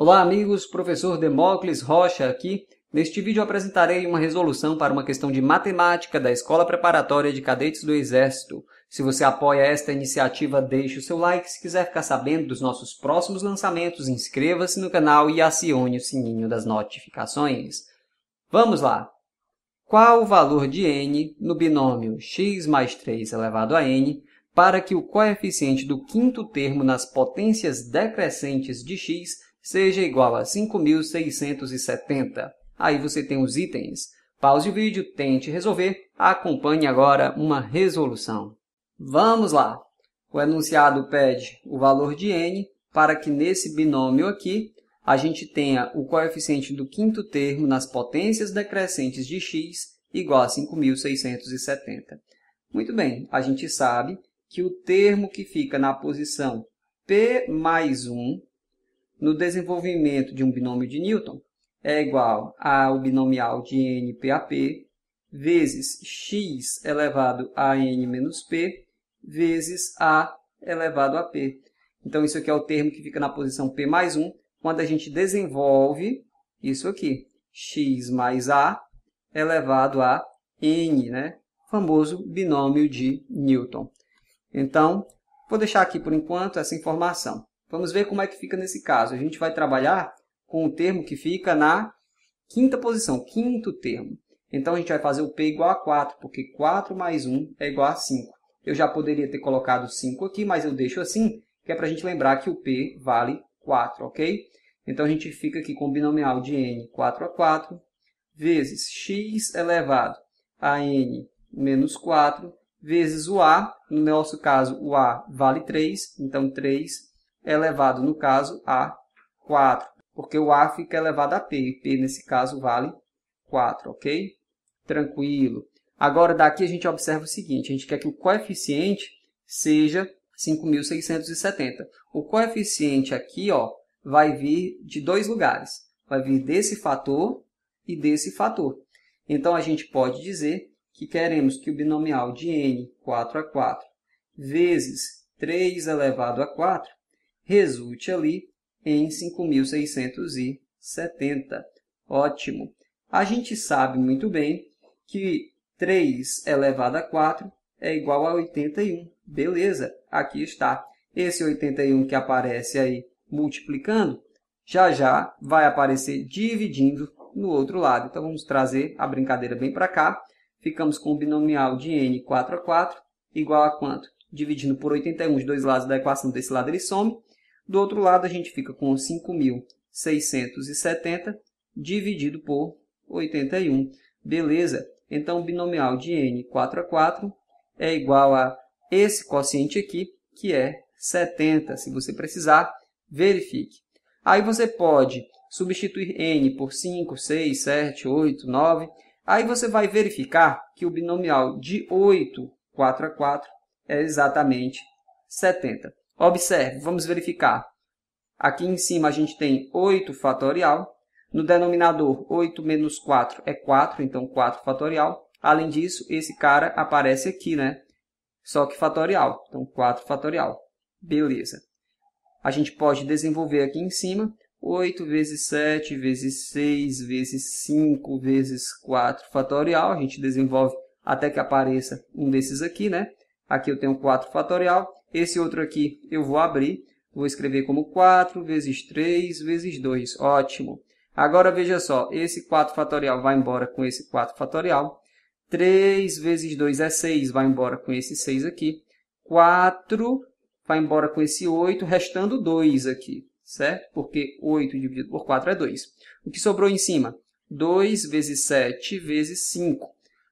Olá amigos, professor Demócles Rocha aqui. Neste vídeo apresentarei uma resolução para uma questão de matemática da Escola Preparatória de Cadetes do Exército. Se você apoia esta iniciativa, deixe o seu like. Se quiser ficar sabendo dos nossos próximos lançamentos, inscreva-se no canal e acione o sininho das notificações. Vamos lá! Qual o valor de n no binômio x mais 3 elevado a n para que o coeficiente do quinto termo nas potências decrescentes de x seja igual a 5.670. Aí você tem os itens. Pause o vídeo, tente resolver, acompanhe agora uma resolução. Vamos lá! O enunciado pede o valor de n para que nesse binômio aqui a gente tenha o coeficiente do quinto termo nas potências decrescentes de x igual a 5.670. Muito bem, a gente sabe que o termo que fica na posição p mais 1 no desenvolvimento de um binômio de Newton é igual ao binomial de NPAP vezes x elevado a n menos p vezes a elevado a p. Então, isso aqui é o termo que fica na posição p mais 1 quando a gente desenvolve isso aqui, x mais a elevado a n, né? O famoso binômio de Newton. Então, vou deixar aqui por enquanto essa informação. Vamos ver como é que fica nesse caso. A gente vai trabalhar com o termo que fica na quinta posição, quinto termo. Então, a gente vai fazer o P igual a 4, porque 4 mais 1 é igual a 5. Eu já poderia ter colocado 5 aqui, mas eu deixo assim, que é para a gente lembrar que o P vale 4, ok? Então, a gente fica aqui com o binomial de n, 4 a 4, vezes x elevado a n menos 4, vezes o a, no nosso caso, o a vale 3, então 3 elevado, é no caso, a 4, porque o A fica elevado a P, e P, nesse caso, vale 4, ok? Tranquilo. Agora, daqui a gente observa o seguinte, a gente quer que o coeficiente seja 5.670. O coeficiente aqui ó, vai vir de dois lugares, vai vir desse fator e desse fator. Então, a gente pode dizer que queremos que o binomial de n, 4 a 4, vezes 3 elevado a 4, resulte ali em 5.670. Ótimo! A gente sabe muito bem que 3 elevado a 4 é igual a 81. Beleza, aqui está. Esse 81 que aparece aí multiplicando, já já vai aparecer dividindo no outro lado. Então, vamos trazer a brincadeira bem para cá. Ficamos com o binomial de n 4 a 4 igual a quanto? Dividindo por 81, os dois lados da equação desse lado ele some. Do outro lado, a gente fica com 5.670 dividido por 81. Beleza? Então, o binomial de n 4 a 4 é igual a esse quociente aqui, que é 70. Se você precisar, verifique. Aí você pode substituir n por 5, 6, 7, 8, 9. Aí você vai verificar que o binomial de 8, 4 a 4, é exatamente 70. Observe, vamos verificar. Aqui em cima a gente tem 8 fatorial. No denominador, 8 menos 4 é 4, então 4 fatorial. Além disso, esse cara aparece aqui, né? Só que fatorial, então 4 fatorial. Beleza. A gente pode desenvolver aqui em cima 8 vezes 7 vezes 6 vezes 5 vezes 4 fatorial. A gente desenvolve até que apareça um desses aqui, né? Aqui eu tenho 4 fatorial. Esse outro aqui eu vou abrir, vou escrever como 4 vezes 3 vezes 2. Ótimo. Agora veja só, esse 4 fatorial vai embora com esse 4 fatorial. 3 vezes 2 é 6, vai embora com esse 6 aqui. 4 vai embora com esse 8, restando 2 aqui, certo? Porque 8 dividido por 4 é 2. O que sobrou em cima? 2 vezes 7 vezes 5.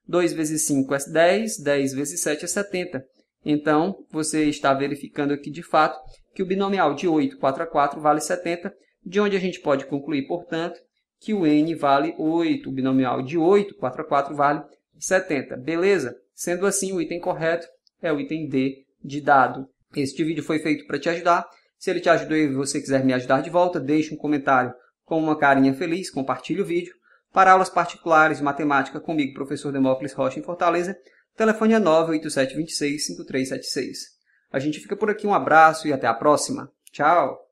2 vezes 5 é 10, 10 vezes 7 é 70. Então, você está verificando aqui de fato que o binomial de 8, 4 a 4 vale 70, de onde a gente pode concluir, portanto, que o n vale 8, o binomial de 8, 4 a 4 vale 70. Beleza? Sendo assim, o item correto é o item D de dado. Este vídeo foi feito para te ajudar. Se ele te ajudou e você quiser me ajudar de volta, deixe um comentário com uma carinha feliz, compartilhe o vídeo. Para aulas particulares de matemática comigo, professor Demócles Rocha em Fortaleza, telefone é 5376. A gente fica por aqui, um abraço e até a próxima. Tchau!